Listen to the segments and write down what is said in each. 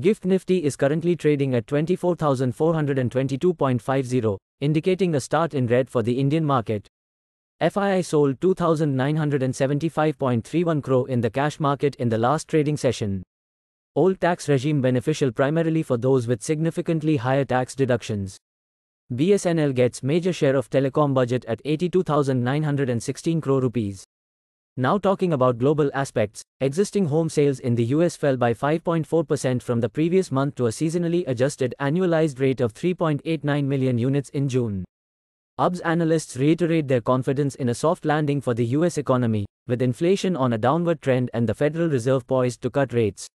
GIFT Nifty is currently trading at 24,422.50, indicating a start in red for the Indian market. FII sold 2,975.31 crore in the cash market in the last trading session. Old tax regime beneficial primarily for those with significantly higher tax deductions. BSNL gets major share of telecom budget at 82,916 crore rupees. Now talking about global aspects, existing home sales in the US fell by 5.4% from the previous month to a seasonally adjusted annualized rate of 3.89 million units in June. UBS analysts reiterate their confidence in a soft landing for the US economy, with inflation on a downward trend and the Federal Reserve poised to cut rates.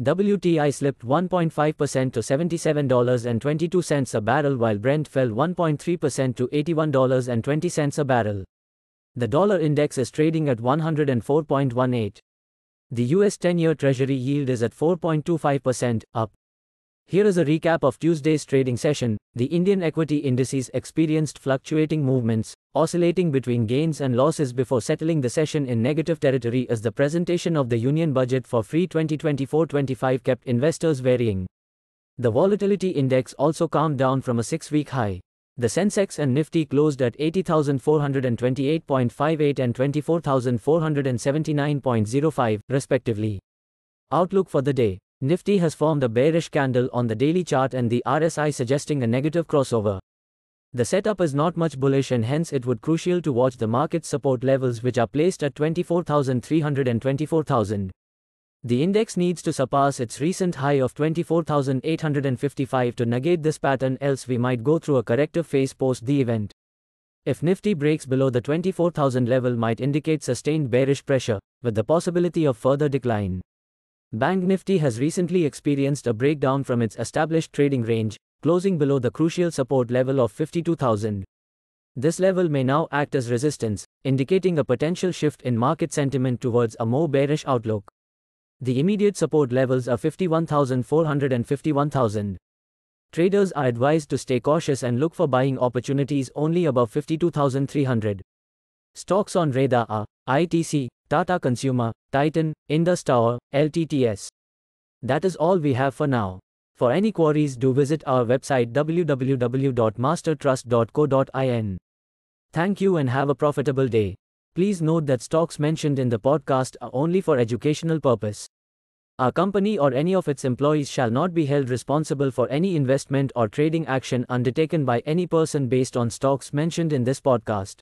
WTI slipped 1.5% to $77.22 a barrel while Brent fell 1.3% to $81.20 a barrel. The dollar index is trading at 104.18. The US 10 year Treasury yield is at 4.25%, up. Here is a recap of Tuesday's trading session. The Indian equity indices experienced fluctuating movements, oscillating between gains and losses before settling the session in negative territory as the presentation of the Union Budget for Free 2024 25 kept investors varying. The volatility index also calmed down from a six week high. The Sensex and Nifty closed at 80,428.58 and 24,479.05, respectively. Outlook for the day. Nifty has formed a bearish candle on the daily chart and the RSI suggesting a negative crossover. The setup is not much bullish and hence it would crucial to watch the market support levels which are placed at 24,300 and 24,000. The index needs to surpass its recent high of 24,855 to negate this pattern else we might go through a corrective phase post the event. If Nifty breaks below the 24,000 level might indicate sustained bearish pressure, with the possibility of further decline. Bank Nifty has recently experienced a breakdown from its established trading range, closing below the crucial support level of 52,000. This level may now act as resistance, indicating a potential shift in market sentiment towards a more bearish outlook. The immediate support levels are 51,400 and 51,000. Traders are advised to stay cautious and look for buying opportunities only above 52,300. Stocks on radar are ITC, Tata Consumer, Titan, Indus Tower, LTTS. That is all we have for now. For any queries do visit our website www.mastertrust.co.in. Thank you and have a profitable day. Please note that stocks mentioned in the podcast are only for educational purpose. Our company or any of its employees shall not be held responsible for any investment or trading action undertaken by any person based on stocks mentioned in this podcast.